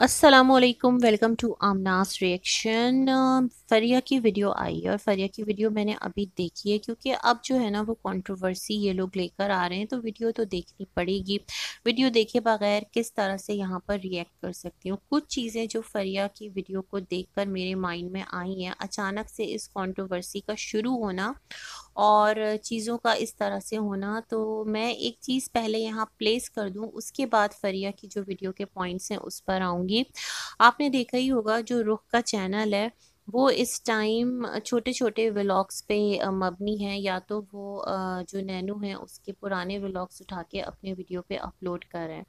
असलकम welcome to आमनास reaction फरिया की वीडियो आई है और फरिया की वीडियो मैंने अभी देखी है क्योंकि अब जो है ना वो कंट्रोवर्सी ये लोग लेकर आ रहे हैं तो वीडियो तो देखनी पड़ेगी वीडियो देखे बगैर किस तरह से यहाँ पर रिएक्ट कर सकती हूँ कुछ चीज़ें जो फरिया की वीडियो को देखकर मेरे माइंड में आई हैं अचानक से इस कॉन्ट्रोवर्सी का शुरू होना और चीज़ों का इस तरह से होना तो मैं एक चीज़ पहले यहाँ प्लेस कर दूँ उसके बाद फरिया की जो वीडियो के पॉइंट्स हैं उस पर आऊँगी आपने देखा ही होगा जो रुख का चैनल है वो इस टाइम छोटे छोटे व्लॉग्स पे मबनी है या तो वो जो नैनू हैं उसके पुराने व्लॉग्स उठा के अपने वीडियो पे अपलोड कर रहे हैं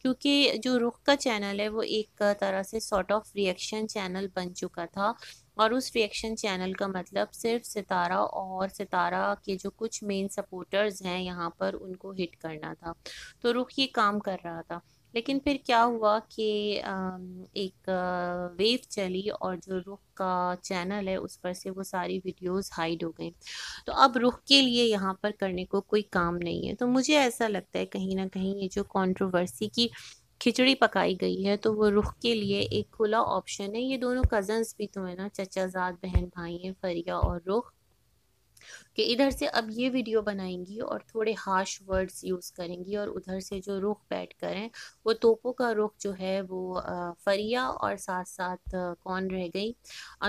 क्योंकि जो रुख का चैनल है वो एक तरह से सॉर्ट ऑफ रिएक्शन चैनल बन चुका था और उस रिएक्शन चैनल का मतलब सिर्फ सितारा और सितारा के जो कुछ मेन सपोर्टर्स हैं यहाँ पर उनको हिट करना था तो रुख ये काम कर रहा था लेकिन फिर क्या हुआ कि एक वेव चली और जो रुख का चैनल है उस पर से वो सारी वीडियोस हाइड हो गई तो अब रुख के लिए यहाँ पर करने को कोई काम नहीं है तो मुझे ऐसा लगता है कहीं ना कहीं ये जो कंट्रोवर्सी की खिचड़ी पकाई गई है तो वो रुख के लिए एक खुला ऑप्शन है ये दोनों कजन्स भी तो है ना चचाजाद बहन भाई हैं फरिया और रुख कि इधर से अब ये वीडियो बनाएंगी और थोड़े हार्श वर्ड्स यूज़ करेंगी और उधर से जो रुख बैठ कर हैं वो तोपों का रुख जो है वो फरिया और साथ साथ कौन रह गई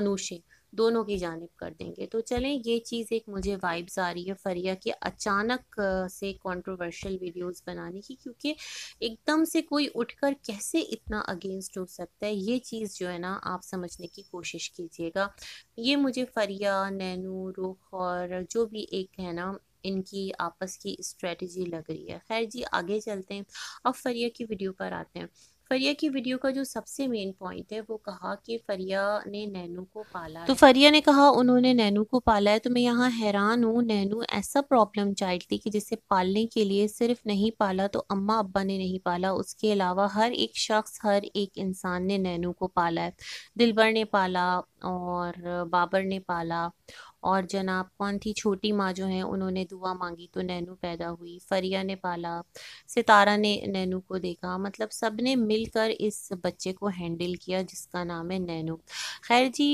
अनुशे दोनों की जानब कर देंगे तो चलें ये चीज़ एक मुझे वाइब्स आ रही है फरिया के अचानक से कंट्रोवर्शियल वीडियोस बनाने की क्योंकि एकदम से कोई उठकर कैसे इतना अगेंस्ट हो सकता है ये चीज़ जो है ना आप समझने की कोशिश कीजिएगा ये मुझे फरिया नैनू रुख और जो भी एक है ना इनकी आपस की स्ट्रेटजी लग रही है खैर जी आगे चलते हैं अब फरिया की वीडियो पर आते हैं फरिया की वीडियो का जो सबसे मेन पॉइंट है वो कहा कि फरिया ने नैनू को पाला तो फरिया ने कहा उन्होंने नैनू को पाला है तो मैं यहाँ हैरान हूँ नैनू ऐसा प्रॉब्लम चाइल्ड थी कि जिसे पालने के लिए सिर्फ नहीं पाला तो अम्मा अब्बा ने नहीं पाला उसके अलावा हर एक शख्स हर एक इंसान ने नैनू को पाला है दिलबर ने पाला और बाबर ने पाला और जनाब कौन थी छोटी माँ जो है उन्होंने दुआ मांगी तो नैनू पैदा हुई फरिया ने पाला सितारा ने नैनू को देखा मतलब सब ने मिल मिलकर इस बच्चे को हैंडल किया जिसका नाम है नैनो खैर जी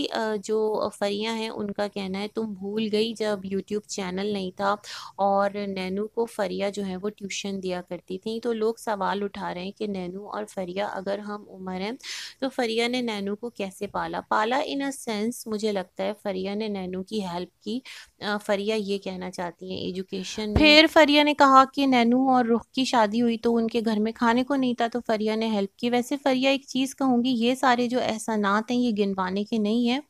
जो फरिया हैं उनका कहना है तुम भूल गई जब यूट्यूब चैनल नहीं था और नैनू को फरिया जो है वो ट्यूशन दिया करती थी तो लोग सवाल उठा रहे हैं कि नैनू और फरिया अगर हम उम्र हैं तो फरिया ने नैनू को कैसे पाला पाला इन अ सेंस मुझे लगता है फरिया ने नैनू की हेल्प की फरिया ये कहना चाहती है एजुकेशन फिर फरिया ने कहा कि नैनू और रुख की शादी हुई तो उनके घर में खाने को नहीं था तो फरिया ने हेल्प कि वैसे फरिया एक चीज़ कहूँगी ये सारे जो एहसानात हैं ये गिनवाने के नहीं हैं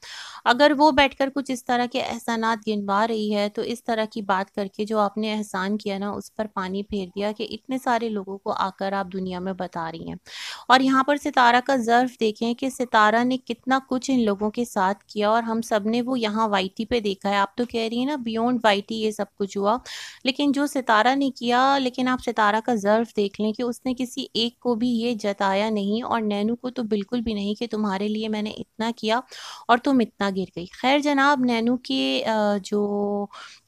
अगर वो बैठकर कुछ इस तरह के एहसानात गिनवा रही है तो इस तरह की बात करके जो आपने एहसान किया ना उस पर पानी फेर दिया कि इतने सारे लोगों को आकर आप दुनिया में बता रही हैं और यहाँ पर सितारा का ज़र्फ देखें कि सितारा ने कितना कुछ इन लोगों के साथ किया और हम सब ने वो यहाँ वाइटी पे देखा है आप तो कह रही हैं ना बियॉन्ड वाई ये सब कुछ हुआ लेकिन जो सितारा ने किया लेकिन आप सितारा का ज़र्फ देख लें कि उसने किसी एक को भी ये जताया नहीं और नैनू को तो बिल्कुल भी नहीं कि तुम्हारे लिए मैंने इतना किया और तुम इतना गिर गई खैर जनाब नैनू के जो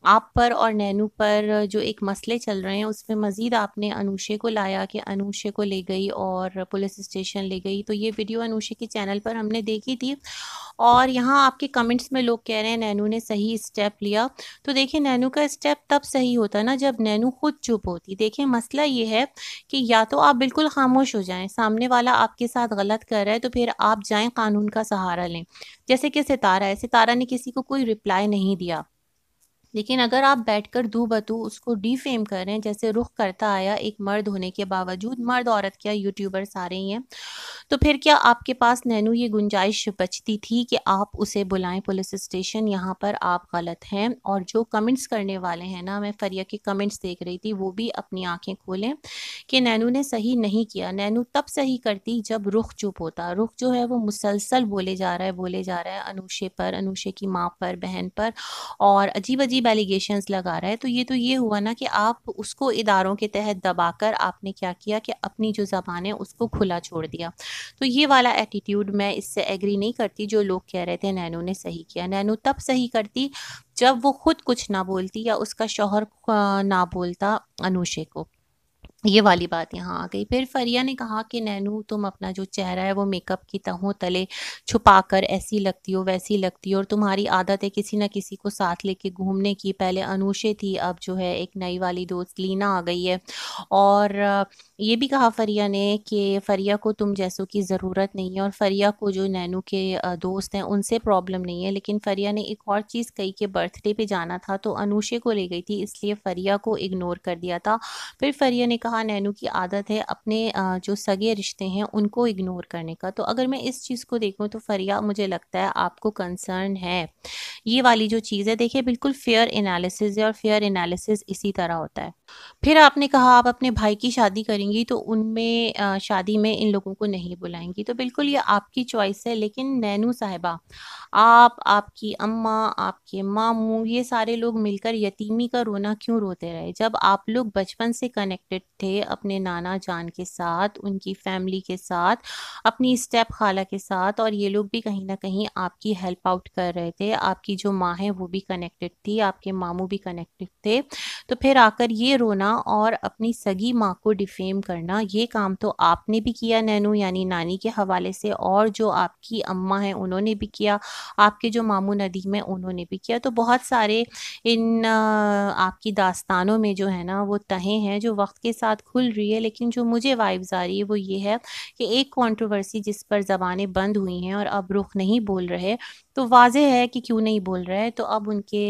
आप पर और नैनू पर जो एक मसले चल रहे हैं उसमें मज़ीद आपने अनूशे को लाया कि अनूशे को ले गई और पुलिस स्टेशन ले गई तो ये वीडियो अनुषे के चैनल पर हमने देखी थी और यहाँ आपके कमेंट्स में लोग कह रहे हैं नैनू ने सही स्टेप लिया तो देखिए नैनू का स्टेप तब सही होता ना जब नैनू खुद चुप होती देखिए मसला ये है कि या तो आप बिल्कुल खामोश हो जाएं सामने वाला आपके साथ गलत कर रहा है तो फिर आप जाएं कानून का सहारा लें जैसे कि सितारा है सितारा ने किसी को कोई रिप्लाई नहीं दिया लेकिन अगर आप बैठकर दू बतू उसको डिफेम करें जैसे रुख करता आया एक मर्द होने के बावजूद मर्द औरत क्या यूट्यूबर सारे ही हैं तो फिर क्या आपके पास नैनू ये गुंजाइश बचती थी कि आप उसे बुलाएं पुलिस स्टेशन यहाँ पर आप गलत हैं और जो कमेंट्स करने वाले हैं ना मैं फरिया के कमेंट्स देख रही थी वो भी अपनी आँखें खोलें कि नैनू ने सही नहीं किया नैनू तब सही करती जब रुख चुप होता रुख जो है वो मुसलसल बोले जा रहा है बोले जा रहा है अनूशे पर अनूशे की माँ पर बहन पर और अजीब अजीब सब एलिगेशन लगा रहा है तो ये तो ये हुआ ना कि आप उसको इदारों के तहत दबाकर आपने क्या किया कि अपनी जो ज़बान है उसको खुला छोड़ दिया तो ये वाला एटीट्यूड मैं इससे एग्री नहीं करती जो लोग कह रहे थे नैनू ने सही किया नैनू तब सही करती जब वो खुद कुछ ना बोलती या उसका शोहर ना बोलता अनूशे को ये वाली बात यहाँ आ गई फिर फरिया ने कहा कि नैनू तुम अपना जो चेहरा है वो मेकअप की तहों तले छुपा कर ऐसी लगती हो वैसी लगती हो और तुम्हारी आदत है किसी ना किसी को साथ लेके घूमने की पहले अनूशे थी अब जो है एक नई वाली दोस्त लीना आ गई है और ये भी कहा फरिया ने कि फरिया को तुम जैसों की ज़रूरत नहीं है और फरिया को जो नैनू के दोस्त हैं उनसे प्रॉब्लम नहीं है लेकिन फरिया ने एक और चीज़ कही कि बर्थडे पे जाना था तो अनूशे को ले गई थी इसलिए फरिया को इग्नोर कर दिया था फिर फरिया ने कहा नैनू की आदत है अपने जो सगे रिश्ते हैं उनको इग्नोर करने का तो अगर मैं इस चीज़ को देखूँ तो फरिया मुझे लगता है आपको कंसर्न है ये वाली जो चीज़ है देखिए बिल्कुल फेयर एनालिसिस है और फेयर एनालिसिस इसी तरह होता है फिर आपने कहा आप अपने भाई की शादी करेंगे करेंगी तो उनमें शादी में इन लोगों को नहीं बुलाएंगी तो बिल्कुल ये आपकी चॉइस है लेकिन नैनू साहिबा आप आपकी अम्मा आपके मामू ये सारे लोग मिलकर यतीमी का रोना क्यों रोते रहे जब आप लोग बचपन से कनेक्टेड थे अपने नाना जान के साथ उनकी फैमिली के साथ अपनी स्टेप खाला के साथ और ये लोग भी कहीं ना कहीं आपकी हेल्प आउट कर रहे थे आपकी जो माँ है वो भी कनेक्टेड थी आपके मामू भी कनेक्टेड थे तो फिर आकर ये रोना और अपनी सगी माँ को डिफेम कायम करना ये काम तो आपने भी किया नैनू यानी नानी के हवाले से और जो आपकी अम्मा हैं उन्होंने भी किया आपके जो मामू नदीम है उन्होंने भी किया तो बहुत सारे इन आपकी दास्तानों में जो है ना वो तहें हैं जो वक्त के साथ खुल रही है लेकिन जो मुझे वाइब्स आ रही है वो ये है कि एक कॉन्ट्रोवर्सी जिस पर ज़बानें बंद हुई हैं और अब रुख नहीं बोल रहे तो वाज है कि क्यों नहीं बोल रहा है तो अब उनके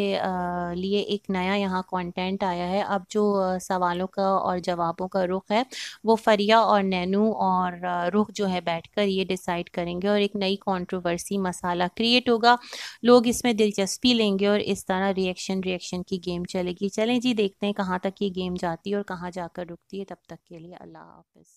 लिए एक नया यहाँ कंटेंट आया है अब जो सवालों का और जवाबों का रुख है वो फरिया और नैनू और रुख जो है बैठकर ये डिसाइड करेंगे और एक नई कंट्रोवर्सी मसाला क्रिएट होगा लोग इसमें दिलचस्पी लेंगे और इस तरह रिएक्शन रिएक्शन की गेम चलेगी चलें जी देखते हैं कहाँ तक ये गेम जाती है और कहाँ जाकर रुकती है तब तक के लिए अल्लाह हाफिज़